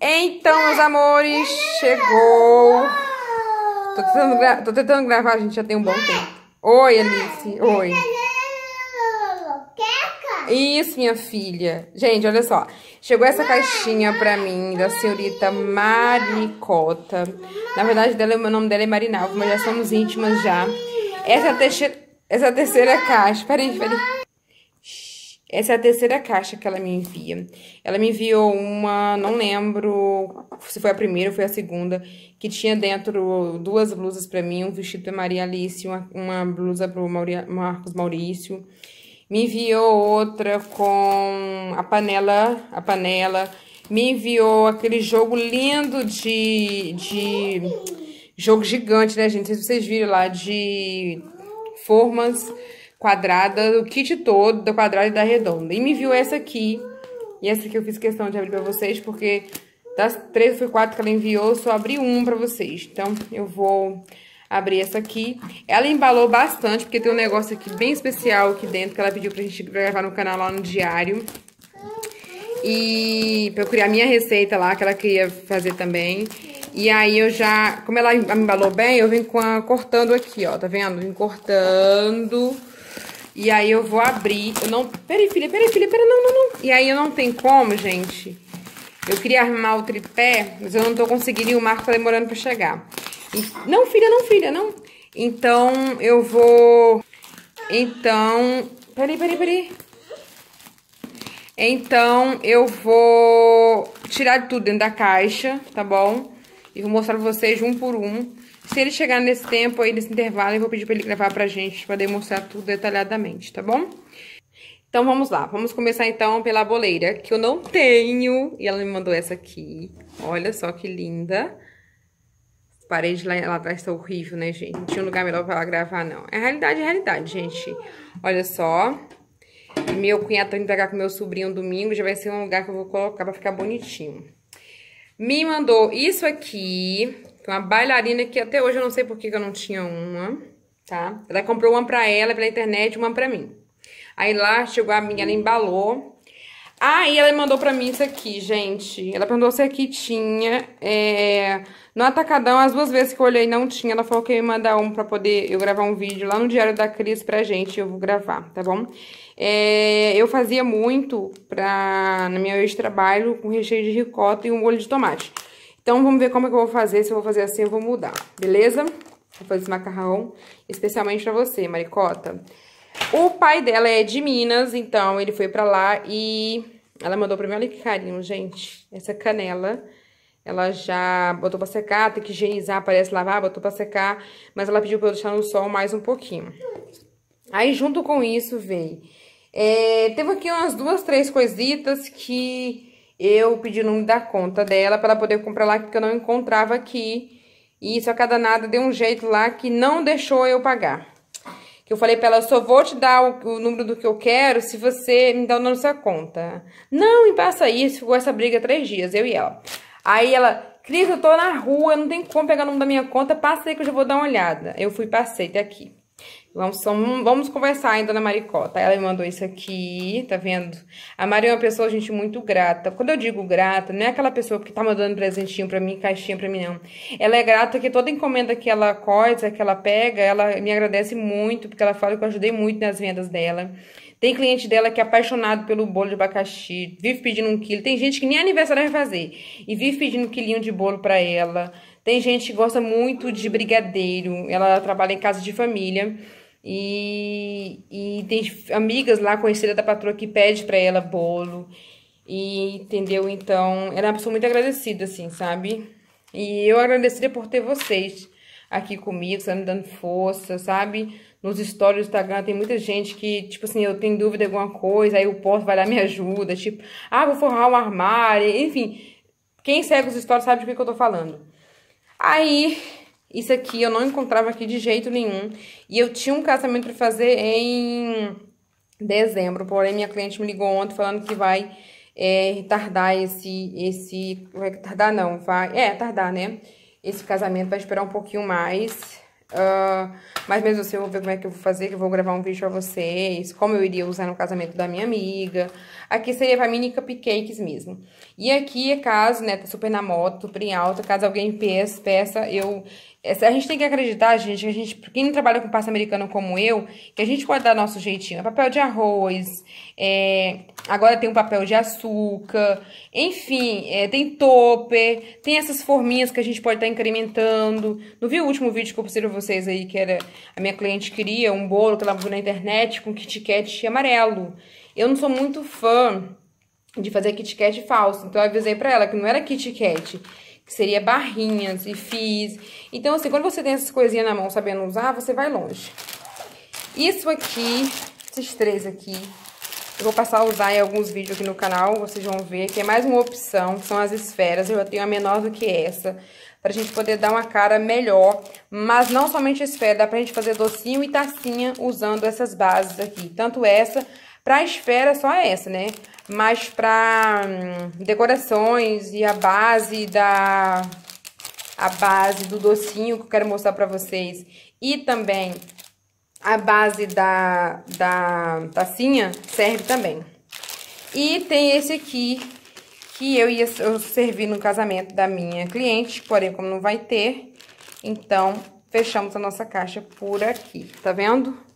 Então, meus amores, chegou. Tô tentando, gra... Tô tentando gravar, a gente já tem um bom tempo. Oi, Alice. Oi. Isso, minha filha. Gente, olha só. Chegou essa caixinha pra mim, da senhorita Maricota. Na verdade, dela, o nome dela é Marinalva, mas já somos íntimas já. Essa é a terceira, essa é a terceira caixa. Peraí, peraí. Essa é a terceira caixa que ela me envia. Ela me enviou uma, não lembro se foi a primeira ou foi a segunda, que tinha dentro duas blusas para mim, um vestido para Maria Alice, uma, uma blusa para Mauri, Marcos Maurício. Me enviou outra com a panela, a panela. Me enviou aquele jogo lindo de, de jogo gigante, né, gente? Não sei se vocês viram lá de formas quadrada, o kit todo da quadrada e da redonda. E me viu essa aqui. E essa aqui eu fiz questão de abrir pra vocês, porque das três foi quatro que ela enviou, eu só abri um pra vocês. Então, eu vou abrir essa aqui. Ela embalou bastante, porque tem um negócio aqui bem especial aqui dentro, que ela pediu pra gente gravar no canal lá no diário. E pra eu criar minha receita lá, que ela queria fazer também. E aí eu já, como ela me embalou bem, eu venho cortando aqui, ó, tá vendo? Vim cortando e aí eu vou abrir. Eu não. Peraí, filha, peraí, filha, peraí, não, não, não. E aí eu não tem como, gente. Eu queria armar o tripé, mas eu não tô conseguindo e o Marco tá demorando pra chegar. E... Não, filha, não, filha, não. Então eu vou. Então. Peraí, peraí, peraí. Então eu vou tirar tudo dentro da caixa, tá bom? E vou mostrar pra vocês um por um. Se ele chegar nesse tempo aí, nesse intervalo, eu vou pedir pra ele gravar pra gente, pra demonstrar tudo detalhadamente, tá bom? Então, vamos lá. Vamos começar, então, pela boleira, que eu não tenho. E ela me mandou essa aqui. Olha só que linda. As parede lá, lá atrás tá horrível, né, gente? Não tinha um lugar melhor pra ela gravar, não. É realidade, é realidade, gente. Olha só. Meu cunhado tá indo pegar com meu sobrinho domingo. Já vai ser um lugar que eu vou colocar pra ficar bonitinho. Me mandou isso aqui, tem uma bailarina que até hoje eu não sei por que, que eu não tinha uma, tá? Ela comprou uma pra ela pela internet uma pra mim. Aí lá chegou a minha, ela embalou. Aí ah, ela mandou pra mim isso aqui, gente. Ela perguntou se aqui tinha. É... No Atacadão, as duas vezes que eu olhei não tinha. Ela falou que ia me mandar um pra poder eu gravar um vídeo lá no Diário da Cris pra gente. Eu vou gravar, tá bom? É... Eu fazia muito pra... minha meu de trabalho com recheio de ricota e um molho de tomate. Então, vamos ver como é que eu vou fazer. Se eu vou fazer assim, eu vou mudar, beleza? Vou fazer esse macarrão especialmente pra você, Maricota. O pai dela é de Minas, então ele foi pra lá e ela mandou pra mim. Olha que carinho, gente. Essa canela, ela já botou pra secar, tem que higienizar, parece lavar, botou pra secar. Mas ela pediu pra eu deixar no sol mais um pouquinho. Aí, junto com isso, veio... É, teve aqui umas duas, três coisitas que eu pedi o número da conta dela para ela poder comprar lá, porque eu não encontrava aqui. E só a cada nada deu um jeito lá que não deixou eu pagar. Que eu falei pra ela, eu só vou te dar o, o número do que eu quero se você me dá o nome da sua conta. Não, e passa isso. Ficou essa briga três dias, eu e ela. Aí ela, Cris, eu tô na rua, não tem como pegar o nome da minha conta, passa aí que eu já vou dar uma olhada. Eu fui, passei até aqui. Vamos, vamos conversar ainda na Maricota. Tá? Ela me mandou isso aqui, tá vendo? A Mari é uma pessoa, gente, muito grata. Quando eu digo grata, não é aquela pessoa que tá mandando presentinho pra mim, caixinha pra mim, não. Ela é grata que toda encomenda que ela corta, que ela pega, ela me agradece muito, porque ela fala que eu ajudei muito nas vendas dela. Tem cliente dela que é apaixonado pelo bolo de abacaxi, vive pedindo um quilo. Tem gente que nem aniversário vai fazer e vive pedindo um quilinho de bolo pra ela. Tem gente que gosta muito de brigadeiro, ela trabalha em casa de família. E, e tem amigas lá conhecidas da patroa que pede para ela bolo. E entendeu? Então, ela é uma pessoa muito agradecida, assim, sabe? E eu agradeceria por ter vocês aqui comigo, sabe? Dando força, sabe? Nos stories do Instagram tem muita gente que, tipo assim, eu tenho dúvida de alguma coisa, aí o posto vai lá me ajuda. Tipo, ah, vou forrar um armário. Enfim, quem segue os stories sabe do que, que eu tô falando. Aí, isso aqui eu não encontrava aqui de jeito nenhum. E eu tinha um casamento para fazer em dezembro. Porém, minha cliente me ligou ontem falando que vai é, retardar esse, esse... Vai tardar não, vai... É, tardar, né? Esse casamento vai esperar um pouquinho mais. Uh, mas mesmo assim, eu vou ver como é que eu vou fazer, que eu vou gravar um vídeo pra vocês. Como eu iria usar no casamento da minha amiga. Aqui seria pra mini cupcakes mesmo. E aqui é caso, né, tá super na moto, super em alta. Caso alguém peça, peça eu a gente tem que acreditar, gente, a gente, quem trabalha com pasta americana como eu, que a gente pode dar nosso jeitinho. É papel de arroz, é, agora tem um papel de açúcar, enfim, é, tem topper, tem essas forminhas que a gente pode estar tá incrementando. Não viu o último vídeo que eu postei pra vocês aí, que era a minha cliente queria um bolo que ela viu na internet com Kit Kat amarelo. Eu não sou muito fã de fazer Kit Kat falso, então eu avisei pra ela que não era Kit Kat que seria barrinhas e fiz. Então, assim, quando você tem essas coisinhas na mão sabendo usar, você vai longe. Isso aqui, esses três aqui, eu vou passar a usar em alguns vídeos aqui no canal, vocês vão ver que é mais uma opção, são as esferas, eu já tenho a menor do que essa, pra gente poder dar uma cara melhor, mas não somente esfera, dá pra gente fazer docinho e tacinha usando essas bases aqui, tanto essa para esfera, é só essa, né? Mas para hum, decorações e a base da... A base do docinho que eu quero mostrar para vocês. E também a base da, da tacinha serve também. E tem esse aqui, que eu ia servir no casamento da minha cliente, porém como não vai ter, então fechamos a nossa caixa por aqui, tá vendo?